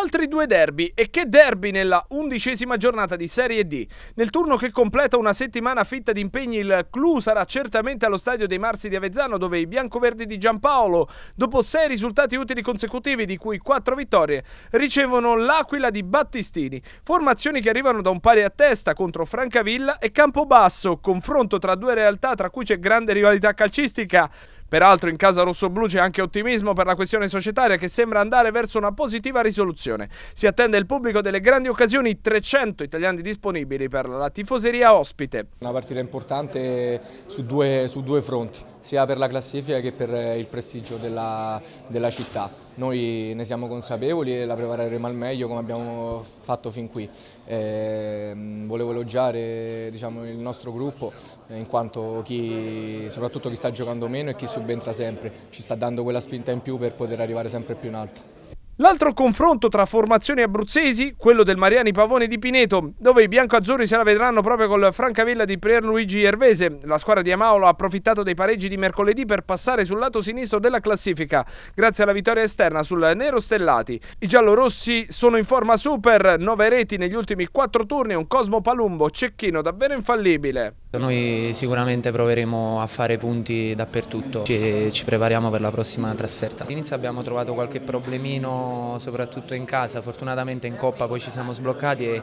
Altri due derby e che derby nella undicesima giornata di Serie D. Nel turno che completa una settimana fitta di impegni il clou sarà certamente allo stadio dei Marsi di Avezzano dove i biancoverdi di Giampaolo, dopo sei risultati utili consecutivi di cui quattro vittorie, ricevono l'Aquila di Battistini. Formazioni che arrivano da un pari a testa contro Francavilla e Campobasso, confronto tra due realtà tra cui c'è grande rivalità calcistica. Peraltro in casa rossoblu c'è anche ottimismo per la questione societaria che sembra andare verso una positiva risoluzione. Si attende il pubblico delle grandi occasioni, 300 italiani disponibili per la tifoseria ospite. Una partita importante su due, su due fronti, sia per la classifica che per il prestigio della, della città. Noi ne siamo consapevoli e la prepareremo al meglio come abbiamo fatto fin qui. Eh, volevo elogiare diciamo, il nostro gruppo eh, in quanto chi, soprattutto chi sta giocando meno e chi subentra sempre, ci sta dando quella spinta in più per poter arrivare sempre più in alto. L'altro confronto tra formazioni abruzzesi, quello del Mariani Pavone di Pineto, dove i biancoazzurri se la vedranno proprio col Francavilla di Pierluigi Ervese. La squadra di Amaolo ha approfittato dei pareggi di mercoledì per passare sul lato sinistro della classifica, grazie alla vittoria esterna sul Nero Stellati. I giallorossi sono in forma super, 9 reti negli ultimi 4 turni, un Cosmo Palumbo cecchino davvero infallibile. Noi sicuramente proveremo a fare punti dappertutto, ci, ci prepariamo per la prossima trasferta. All'inizio abbiamo trovato qualche problemino soprattutto in casa, fortunatamente in Coppa poi ci siamo sbloccati e,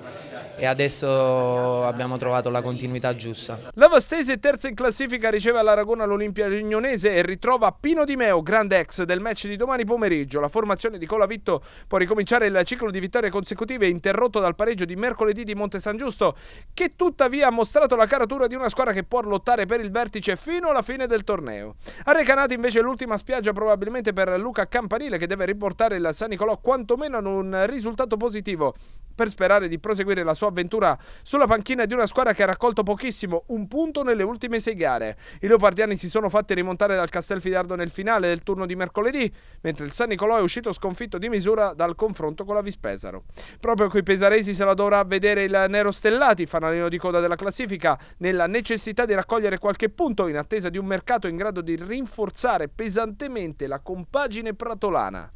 e adesso abbiamo trovato la continuità giusta. La Vastese terza in classifica riceve all'Aragona l'Olimpia Rignonese e ritrova Pino Di Meo, grande ex del match di domani pomeriggio. La formazione di Colavitto può ricominciare il ciclo di vittorie consecutive interrotto dal pareggio di mercoledì di Monte San Giusto che tuttavia ha mostrato la caratura di una squadra che può lottare per il vertice fino alla fine del torneo. A Recanati invece l'ultima spiaggia probabilmente per Luca Campanile che deve riportare il San Nicolò quantomeno hanno un risultato positivo per sperare di proseguire la sua avventura sulla panchina di una squadra che ha raccolto pochissimo, un punto nelle ultime sei gare. I leopardiani si sono fatti rimontare dal Castelfidardo nel finale del turno di mercoledì, mentre il San Nicolò è uscito sconfitto di misura dal confronto con la Vispesaro. Proprio coi pesaresi se la dovrà vedere il Nero Stellati, fanalino di coda della classifica, nella necessità di raccogliere qualche punto in attesa di un mercato in grado di rinforzare pesantemente la compagine pratolana.